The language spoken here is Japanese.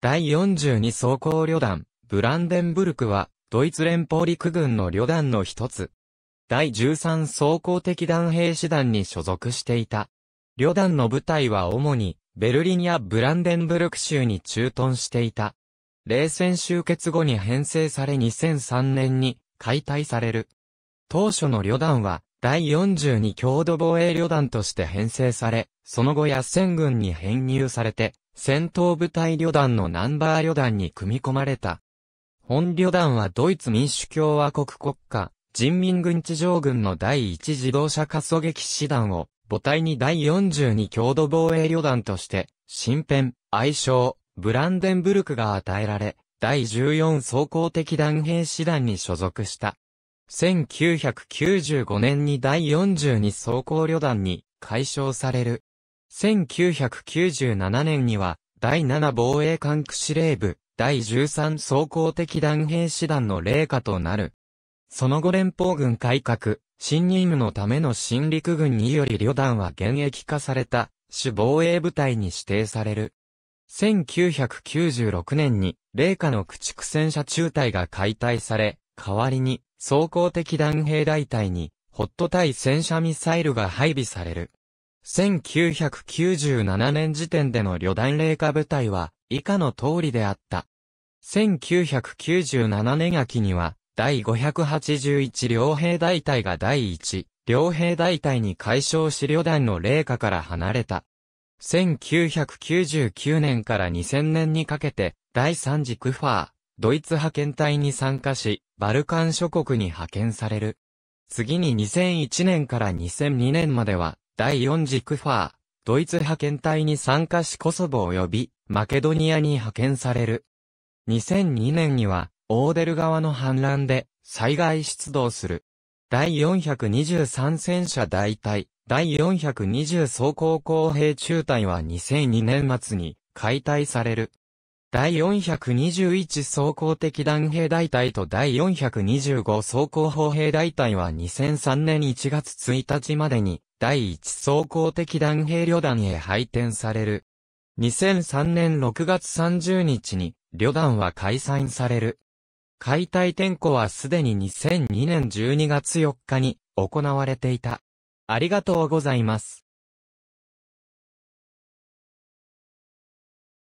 第42装甲旅団、ブランデンブルクは、ドイツ連邦陸軍の旅団の一つ。第13装甲敵団兵士団に所属していた。旅団の部隊は主に、ベルリンやブランデンブルク州に駐屯していた。冷戦終結後に編成され2003年に解体される。当初の旅団は、第42強度防衛旅団として編成され、その後野戦軍に編入されて、戦闘部隊旅団のナンバー旅団に組み込まれた。本旅団はドイツ民主共和国国家、人民軍地上軍の第一自動車加速撃師団を、母体に第42強度防衛旅団として、新編、愛称、ブランデンブルクが与えられ、第14装甲的弾兵師団に所属した。1995年に第42装甲旅団に解消される。1997年には、第7防衛艦区司令部、第13装甲敵弾兵師団の霊下となる。その後連邦軍改革、新任務のための新陸軍により旅団は現役化された、主防衛部隊に指定される。1996年に、霊下の駆逐戦車中隊が解体され、代わりに、装甲敵弾兵大隊に、ホット対戦車ミサイルが配備される。1997年時点での旅団霊下部隊は以下の通りであった。1997年秋には第581両兵大隊が第1、両兵大隊に解消し旅団の霊下から離れた。1999年から2000年にかけて、第3次クファー、ドイツ派遣隊に参加し、バルカン諸国に派遣される。次に2001年から2002年までは、第4次クファー、ドイツ派遣隊に参加しコソボ及び、マケドニアに派遣される。2002年には、オーデル川の氾濫で、災害出動する。第423戦車大隊、第420装甲工兵中隊は2002年末に解体される。第421装甲的弾兵大隊と第425装甲砲兵大隊は2003年1月1日までに第1装甲的弾兵旅団へ配転される。2003年6月30日に旅団は解散される。解体点呼はすでに2002年12月4日に行われていた。ありがとうございます。